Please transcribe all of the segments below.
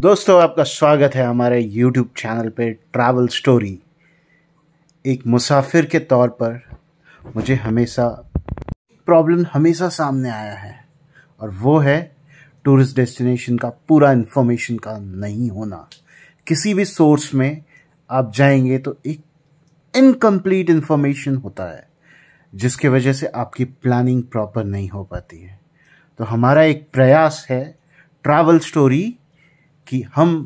दोस्तों आपका स्वागत है हमारे यूट्यूब चैनल पे ट्रैवल स्टोरी एक मुसाफिर के तौर पर मुझे हमेशा प्रॉब्लम हमेशा सामने आया है और वो है टूरिस्ट डेस्टिनेशन का पूरा इन्फॉर्मेशन का नहीं होना किसी भी सोर्स में आप जाएंगे तो एक इनकम्प्लीट इन्फॉर्मेशन होता है जिसके वजह से आपकी प्लानिंग प्रॉपर नहीं हो पाती है तो हमारा एक प्रयास है ट्रैवल स्टोरी कि हम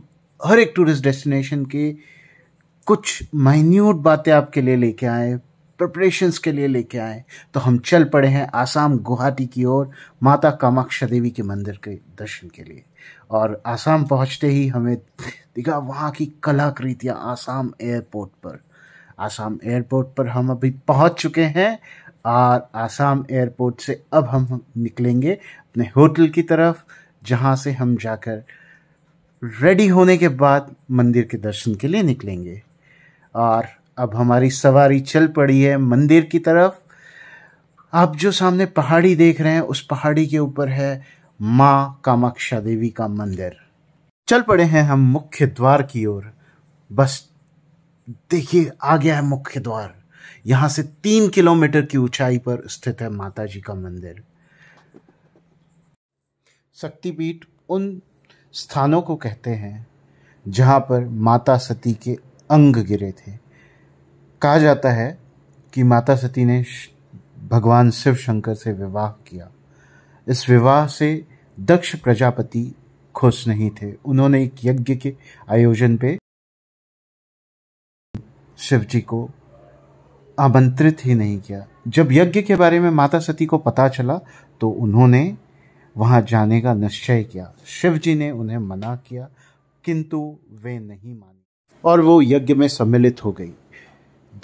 हर एक टूरिस्ट डेस्टिनेशन के कुछ माइन्यूट बातें आपके लिए लेके आए प्रिपरेशंस के लिए लेके आए तो हम चल पड़े हैं आसाम गुवाहाटी की ओर माता कामाक्षा देवी के मंदिर के दर्शन के लिए और आसाम पहुंचते ही हमें दिखा वहाँ की कलाकृतियाँ आसाम एयरपोर्ट पर आसाम एयरपोर्ट पर हम अभी पहुंच चुके हैं और आसाम एयरपोर्ट से अब हम निकलेंगे अपने होटल की तरफ जहाँ से हम जाकर रेडी होने के बाद मंदिर के दर्शन के लिए निकलेंगे और अब हमारी सवारी चल पड़ी है मंदिर की तरफ आप जो सामने पहाड़ी देख रहे हैं उस पहाड़ी के ऊपर है माँ कामाक्षा देवी का मंदिर चल पड़े हैं हम मुख्य द्वार की ओर बस देखिए आ गया है मुख्य द्वार यहाँ से तीन किलोमीटर की ऊंचाई पर स्थित है माता जी का मंदिर शक्तिपीठ उन स्थानों को कहते हैं जहाँ पर माता सती के अंग गिरे थे कहा जाता है कि माता सती ने भगवान शिव शंकर से विवाह किया इस विवाह से दक्ष प्रजापति खुश नहीं थे उन्होंने एक यज्ञ के आयोजन पे शिव जी को आमंत्रित ही नहीं किया जब यज्ञ के बारे में माता सती को पता चला तो उन्होंने वहाँ जाने का निश्चय किया शिव जी ने उन्हें मना किया किंतु वे नहीं माने और वो यज्ञ में सम्मिलित हो गई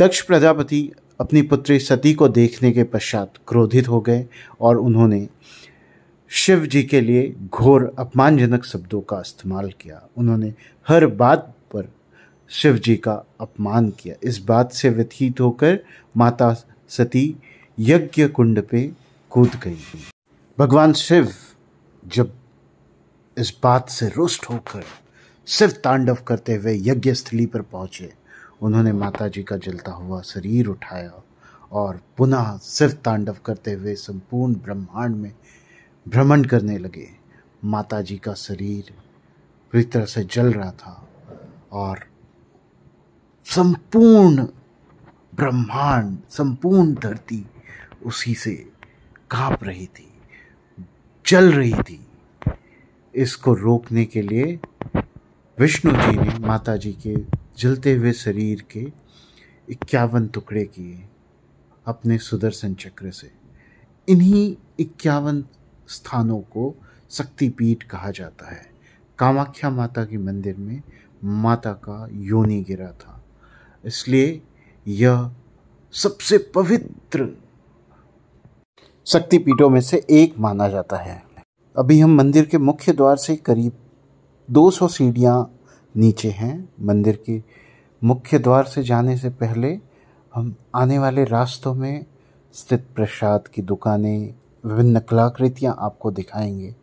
दक्ष प्रजापति अपनी पुत्री सती को देखने के पश्चात क्रोधित हो गए और उन्होंने शिव जी के लिए घोर अपमानजनक शब्दों का इस्तेमाल किया उन्होंने हर बात पर शिव जी का अपमान किया इस बात से व्यथित होकर माता सती यज्ञ कुंड पे कूद गई थी भगवान शिव जब इस बात से रुष्ट होकर सिर्फ तांडव करते हुए यज्ञ स्थली पर पहुंचे उन्होंने माता जी का जलता हुआ शरीर उठाया और पुनः सिर्फ तांडव करते हुए संपूर्ण ब्रह्मांड में भ्रमण करने लगे माता जी का शरीर पूरी तरह से जल रहा था और संपूर्ण ब्रह्मांड संपूर्ण धरती उसी से कांप रही थी चल रही थी इसको रोकने के लिए विष्णु जी ने माता जी के जलते हुए शरीर के इक्यावन टुकड़े किए अपने सुदर्शन चक्र से इन्हीं इक्यावन स्थानों को शक्तिपीठ कहा जाता है कामाख्या माता के मंदिर में माता का योनि गिरा था इसलिए यह सबसे पवित्र शक्तिपीठों में से एक माना जाता है अभी हम मंदिर के मुख्य द्वार से करीब 200 सीढ़ियाँ नीचे हैं मंदिर के मुख्य द्वार से जाने से पहले हम आने वाले रास्तों में स्थित प्रसाद की दुकानें विभिन्न कलाकृतियाँ आपको दिखाएंगे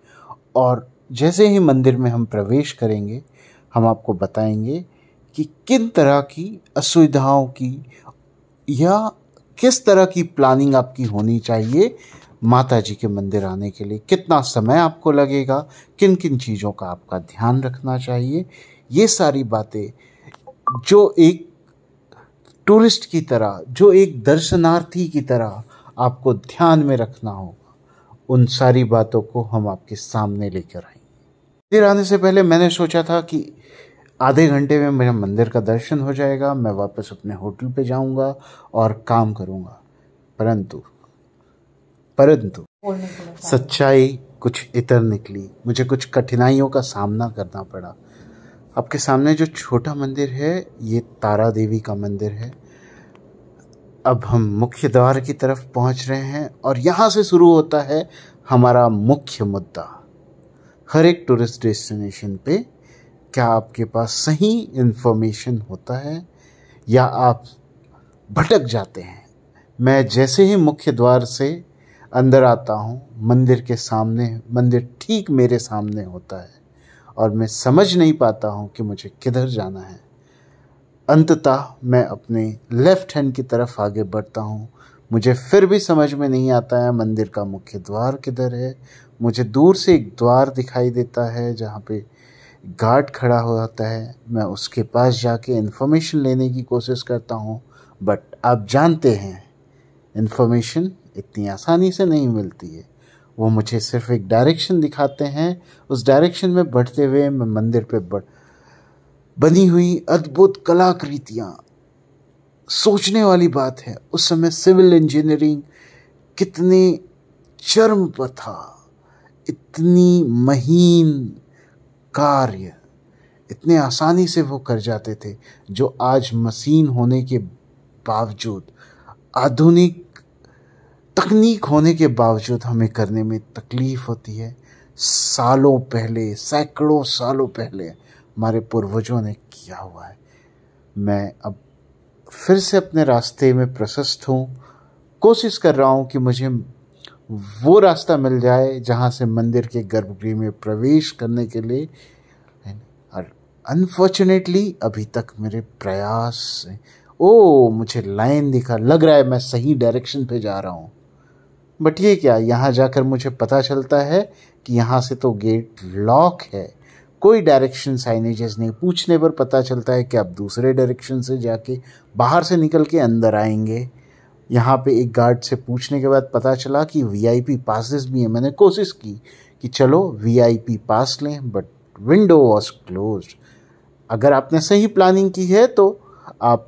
और जैसे ही मंदिर में हम प्रवेश करेंगे हम आपको बताएंगे कि किन तरह की असुविधाओं की या किस तरह की प्लानिंग आपकी होनी चाहिए माता जी के मंदिर आने के लिए कितना समय आपको लगेगा किन किन चीज़ों का आपका ध्यान रखना चाहिए ये सारी बातें जो एक टूरिस्ट की तरह जो एक दर्शनार्थी की तरह आपको ध्यान में रखना होगा उन सारी बातों को हम आपके सामने लेकर आएंगे मंदिर आने से पहले मैंने सोचा था कि आधे घंटे में मेरे मंदिर का दर्शन हो जाएगा मैं वापस अपने होटल पे जाऊंगा और काम करूंगा परंतु परंतु सच्चाई कुछ इतर निकली मुझे कुछ कठिनाइयों का सामना करना पड़ा आपके सामने जो छोटा मंदिर है ये तारा देवी का मंदिर है अब हम मुख्य द्वार की तरफ पहुंच रहे हैं और यहाँ से शुरू होता है हमारा मुख्य मुद्दा हर एक टूरिस्ट डेस्टिनेशन पे क्या आपके पास सही इन्फॉर्मेशन होता है या आप भटक जाते हैं मैं जैसे ही मुख्य द्वार से अंदर आता हूँ मंदिर के सामने मंदिर ठीक मेरे सामने होता है और मैं समझ नहीं पाता हूँ कि मुझे किधर जाना है अंततः मैं अपने लेफ्ट हैंड की तरफ आगे बढ़ता हूँ मुझे फिर भी समझ में नहीं आता है मंदिर का मुख्य द्वार किधर है मुझे दूर से एक द्वार दिखाई देता है जहाँ पे गार्ड खड़ा हो जाता है मैं उसके पास जाके इन्फॉर्मेशन लेने की कोशिश करता हूँ बट आप जानते हैं इन्फॉर्मेशन इतनी आसानी से नहीं मिलती है वो मुझे सिर्फ एक डायरेक्शन दिखाते हैं उस डायरेक्शन में बढ़ते हुए मैं मंदिर पे बढ़ बनी हुई अद्भुत कलाकृतियाँ सोचने वाली बात है उस समय सिविल इंजीनियरिंग कितनी चर्म पर था इतनी महीन कार्य इतने आसानी से वो कर जाते थे जो आज मशीन होने के बावजूद आधुनिक तकनीक होने के बावजूद हमें करने में तकलीफ होती है सालों पहले सैकड़ों सालों पहले हमारे पूर्वजों ने किया हुआ है मैं अब फिर से अपने रास्ते में प्रशस्त हूँ कोशिश कर रहा हूँ कि मुझे वो रास्ता मिल जाए जहाँ से मंदिर के गर्भगृह में प्रवेश करने के लिए और अनफॉर्चुनेटली अभी तक मेरे प्रयास ओ मुझे लाइन दिखा लग रहा है मैं सही डायरेक्शन पे जा रहा हूँ बट ये क्या यहाँ जाकर मुझे पता चलता है कि यहाँ से तो गेट लॉक है कोई डायरेक्शन साइनेजेस नहीं पूछने पर पता चलता है कि आप दूसरे डायरेक्शन से जाके बाहर से निकल के अंदर आएंगे यहाँ पे एक गार्ड से पूछने के बाद पता चला कि वीआईपी पासेस भी हैं मैंने कोशिश की कि चलो वीआईपी पास लें बट विंडो वॉज क्लोज अगर आपने सही प्लानिंग की है तो आप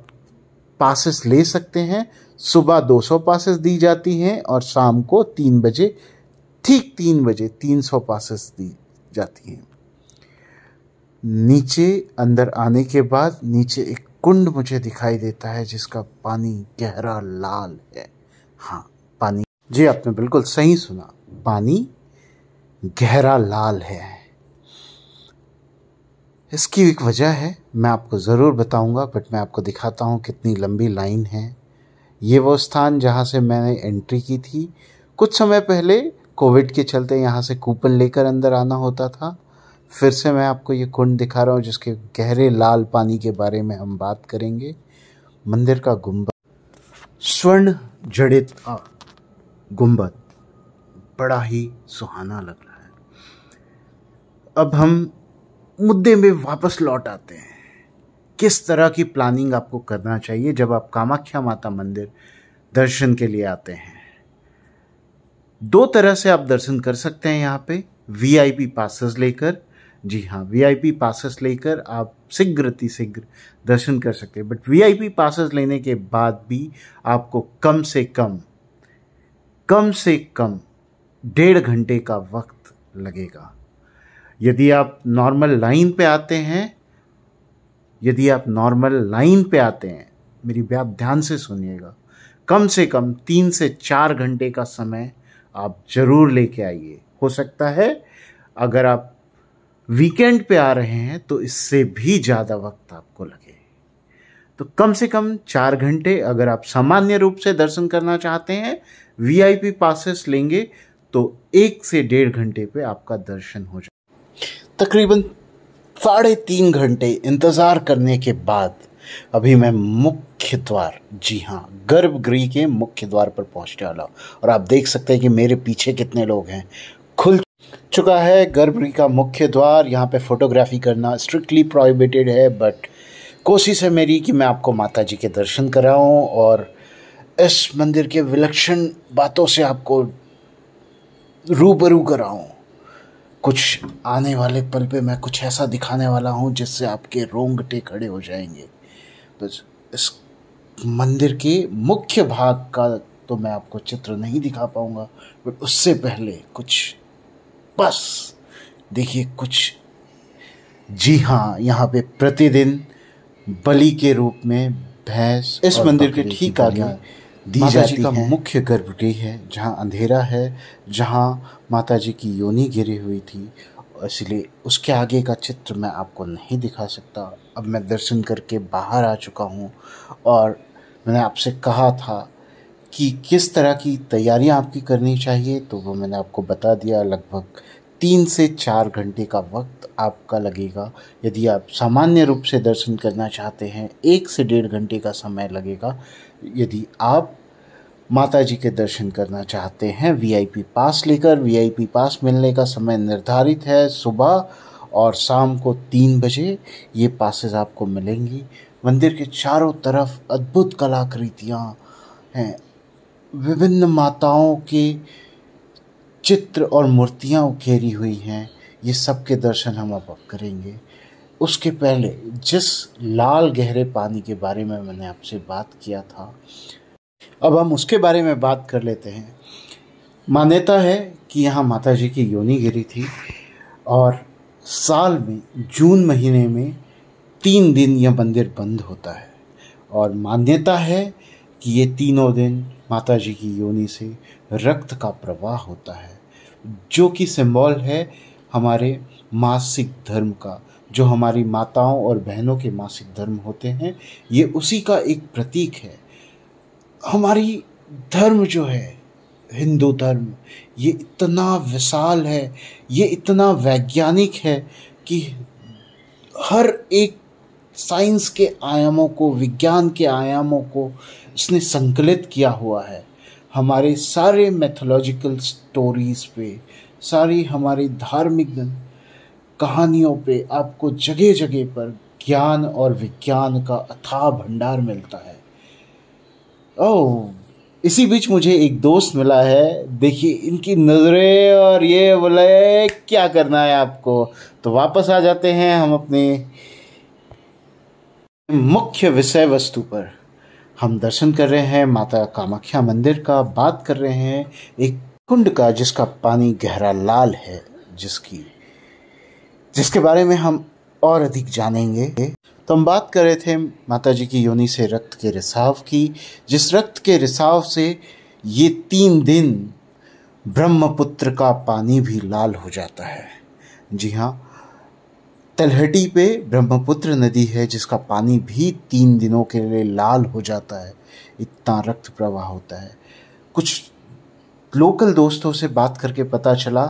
पासेस ले सकते हैं सुबह 200 पासेस दी जाती हैं और शाम को तीन बजे ठीक तीन बजे 300 पासेस दी जाती हैं नीचे अंदर आने के बाद नीचे एक कुंड मुझे दिखाई देता है जिसका पानी गहरा लाल है हाँ पानी जी आपने बिल्कुल सही सुना पानी गहरा लाल है इसकी एक वजह है मैं आपको ज़रूर बताऊंगा बट मैं आपको दिखाता हूं कितनी लंबी लाइन है ये वो स्थान जहां से मैंने एंट्री की थी कुछ समय पहले कोविड के चलते यहाँ से कूपन लेकर अंदर आना होता था फिर से मैं आपको ये कुंड दिखा रहा हूँ जिसके गहरे लाल पानी के बारे में हम बात करेंगे मंदिर का गुंबद स्वर्ण जड़ित गुम्बद बड़ा ही सुहाना लग रहा है अब हम मुद्दे में वापस लौट आते हैं किस तरह की प्लानिंग आपको करना चाहिए जब आप कामाख्या माता मंदिर दर्शन के लिए आते हैं दो तरह से आप दर्शन कर सकते हैं यहाँ पे वीआईपी पासेस लेकर जी हाँ वीआईपी पासेस लेकर आप शीघ्र शीघ्र दर्शन कर सकते हैं बट वीआईपी पासेस लेने के बाद भी आपको कम से कम कम से कम डेढ़ घंटे का वक्त लगेगा यदि आप नॉर्मल लाइन पे आते हैं यदि आप नॉर्मल लाइन पे आते हैं मेरी बात ध्यान से सुनिएगा कम से कम तीन से चार घंटे का समय आप जरूर लेके आइए हो सकता है अगर आप वीकेंड पे आ रहे हैं तो इससे भी ज़्यादा वक्त आपको लगे तो कम से कम चार घंटे अगर आप सामान्य रूप से दर्शन करना चाहते हैं वीआईपी पासेस लेंगे तो एक से डेढ़ घंटे पे आपका दर्शन हो जाए तकरीबन साढ़े तीन घंटे इंतज़ार करने के बाद अभी मैं मुख्य द्वार जी हाँ गर्भगृह के मुख्य द्वार पर पहुंचने वाला हूँ और आप देख सकते हैं कि मेरे पीछे कितने लोग हैं चुका है गर्भगृह का मुख्य द्वार यहाँ पे फ़ोटोग्राफी करना स्ट्रिक्टली प्रोहिबिटेड है बट कोशिश है मेरी कि मैं आपको माता जी के दर्शन कराऊँ और इस मंदिर के विलक्षण बातों से आपको रूबरू कराऊँ कुछ आने वाले पल पे मैं कुछ ऐसा दिखाने वाला हूँ जिससे आपके रोंगटे खड़े हो जाएंगे बस इस मंदिर के मुख्य भाग का तो मैं आपको चित्र नहीं दिखा पाऊँगा बट उससे पहले कुछ बस देखिए कुछ जी हाँ यहाँ पे प्रतिदिन बलि के रूप में भैंस इस मंदिर के ठीक आगे दी जाती का है मुख्य गर्भगृह है जहाँ अंधेरा है जहाँ माता जी की योनि गिरी हुई थी इसलिए उसके आगे का चित्र मैं आपको नहीं दिखा सकता अब मैं दर्शन करके बाहर आ चुका हूँ और मैंने आपसे कहा था कि किस तरह की तैयारियां आपकी करनी चाहिए तो वो मैंने आपको बता दिया लगभग तीन से चार घंटे का वक्त आपका लगेगा यदि आप सामान्य रूप से दर्शन करना चाहते हैं एक से डेढ़ घंटे का समय लगेगा यदि आप माता जी के दर्शन करना चाहते हैं वीआईपी पास लेकर वीआईपी पास मिलने का समय निर्धारित है सुबह और शाम को तीन बजे ये पासेज आपको मिलेंगी मंदिर के चारों तरफ अद्भुत कलाकृतियाँ हैं विभिन्न माताओं के चित्र और मूर्तियाँ उखेरी हुई हैं ये सब के दर्शन हम अब करेंगे उसके पहले जिस लाल गहरे पानी के बारे में मैंने आपसे बात किया था अब हम उसके बारे में बात कर लेते हैं मान्यता है कि यहाँ माता जी की योनी गिरी थी और साल में जून महीने में तीन दिन यह मंदिर बंद होता है और मान्यता है कि ये तीनों दिन माता जी की योनि से रक्त का प्रवाह होता है जो कि सिंबल है हमारे मासिक धर्म का जो हमारी माताओं और बहनों के मासिक धर्म होते हैं ये उसी का एक प्रतीक है हमारी धर्म जो है हिंदू धर्म ये इतना विशाल है ये इतना वैज्ञानिक है कि हर एक साइंस के आयामों को विज्ञान के आयामों को इसने संकलित किया हुआ है हमारे सारे मैथोलॉजिकल स्टोरीज पे सारी हमारी धार्मिक कहानियों पे आपको जगह जगह पर ज्ञान और विज्ञान का अथाह भंडार मिलता है ओ इसी बीच मुझे एक दोस्त मिला है देखिए इनकी नज़रें और ये बोले क्या करना है आपको तो वापस आ जाते हैं हम अपने मुख्य विषय वस्तु पर हम दर्शन कर रहे हैं माता कामाख्या मंदिर का बात कर रहे हैं एक कुंड का जिसका पानी गहरा लाल है जिसकी जिसके बारे में हम और अधिक जानेंगे तो हम बात कर रहे थे माता जी की योनि से रक्त के रिसाव की जिस रक्त के रिसाव से ये तीन दिन ब्रह्मपुत्र का पानी भी लाल हो जाता है जी हाँ तलहटी पे ब्रह्मपुत्र नदी है जिसका पानी भी तीन दिनों के लिए लाल हो जाता है इतना रक्त प्रवाह होता है कुछ लोकल दोस्तों से बात करके पता चला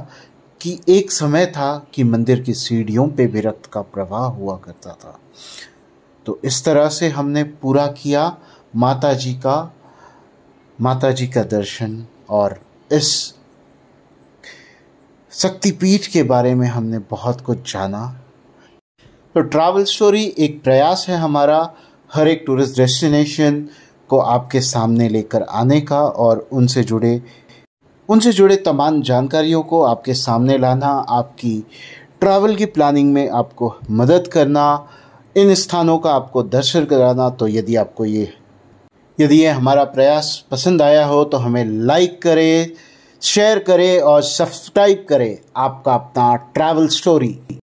कि एक समय था कि मंदिर की सीढ़ियों पे भी रक्त का प्रवाह हुआ करता था तो इस तरह से हमने पूरा किया माता जी का माता जी का दर्शन और इस शक्तिपीठ के बारे में हमने बहुत कुछ जाना तो ट्रैवल स्टोरी एक प्रयास है हमारा हर एक टूरिस्ट डेस्टिनेशन को आपके सामने लेकर आने का और उनसे जुड़े उनसे जुड़े तमाम जानकारियों को आपके सामने लाना आपकी ट्रैवल की प्लानिंग में आपको मदद करना इन स्थानों का आपको दर्शन कराना तो यदि आपको ये यदि ये हमारा प्रयास पसंद आया हो तो हमें लाइक करें शेयर करें और सब्सक्राइब करें आपका अपना ट्रैवल स्टोरी